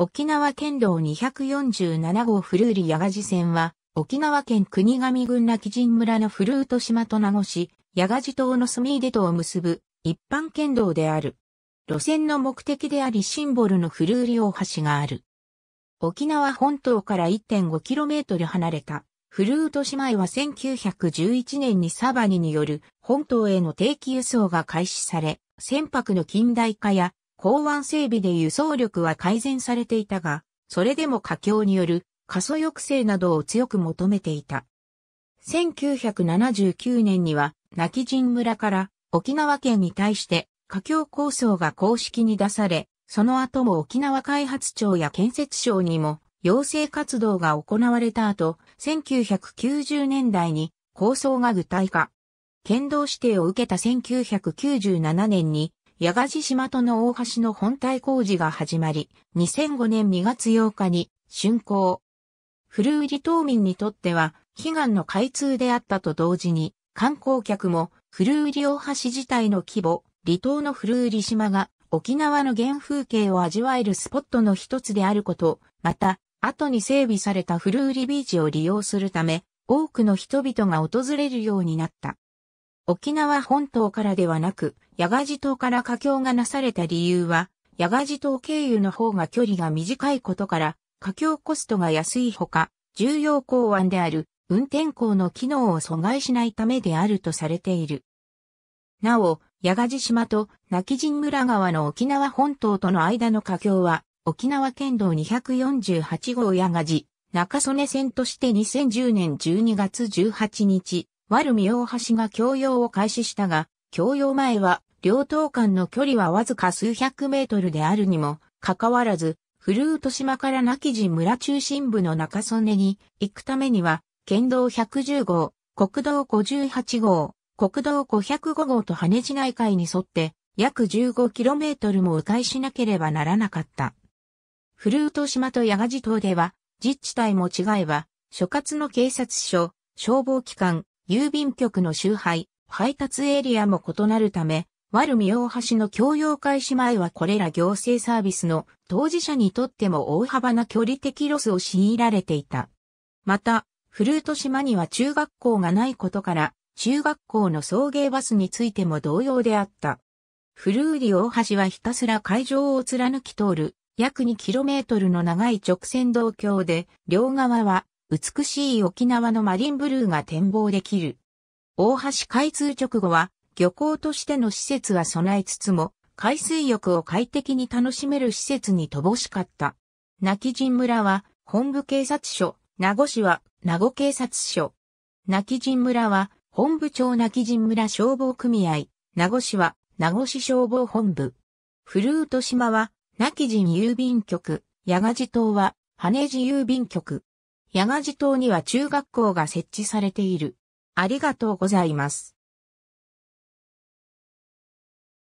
沖縄県道247号フルーリ矢賀線は、沖縄県国上郡那基人村のフルート島と名護市、矢賀寺島の墨出とを結ぶ一般県道である。路線の目的でありシンボルのフルーリ大橋がある。沖縄本島から 1.5km 離れたフルート島へは1911年にサバニによる本島への定期輸送が開始され、船舶の近代化や港湾整備で輸送力は改善されていたが、それでも過境による過疎抑制などを強く求めていた。1979年には、泣き人村から沖縄県に対して過境構想が公式に出され、その後も沖縄開発庁や建設省にも要請活動が行われた後、1990年代に構想が具体化。県道指定を受けた1997年に八ヶ島との大橋の本体工事が始まり、2005年2月8日に竣工。古売島民にとっては、悲願の開通であったと同時に、観光客も古売大橋自体の規模、離島の古売島が沖縄の原風景を味わえるスポットの一つであること、また、後に整備された古売ビーチを利用するため、多くの人々が訪れるようになった。沖縄本島からではなく、矢賀ジ島から架橋がなされた理由は、矢賀ジ島経由の方が距離が短いことから、架橋コストが安いほか、重要港湾である運転港の機能を阻害しないためであるとされている。なお、矢賀ジ島と亡き神村川の沖縄本島との間の架橋は、沖縄県道248号矢賀寺、中曽根線として2010年12月18日、丸見大橋が共用を開始したが、共用前は両島間の距離はわずか数百メートルであるにも、かかわらず、古宇島から亡き寺村中心部の中曽根に行くためには、県道110号、国道58号、国道505号と羽地内海に沿って、約1 5トルも迂回しなければならなかった。古宇島と八賀島では、自治体も違えば、所轄の警察署、消防機関、郵便局の周配、配達エリアも異なるため、丸見大橋の共用開始前はこれら行政サービスの当事者にとっても大幅な距離的ロスを強いられていた。また、古ル島には中学校がないことから、中学校の送迎バスについても同様であった。古売大橋はひたすら海上を貫き通る、約 2km の長い直線道橋で、両側は美しい沖縄のマリンブルーが展望できる。大橋開通直後は漁港としての施設は備えつつも、海水浴を快適に楽しめる施設に乏しかった。泣き人村は、本部警察署、名護市は、名護警察署。泣き人村は、本部町泣き人村消防組合、名護市は、名護市消防本部。古宇島は、泣き人郵便局、八ヶ地島は、羽地郵便局。八ヶ地島には中学校が設置されている。ありがとうございます。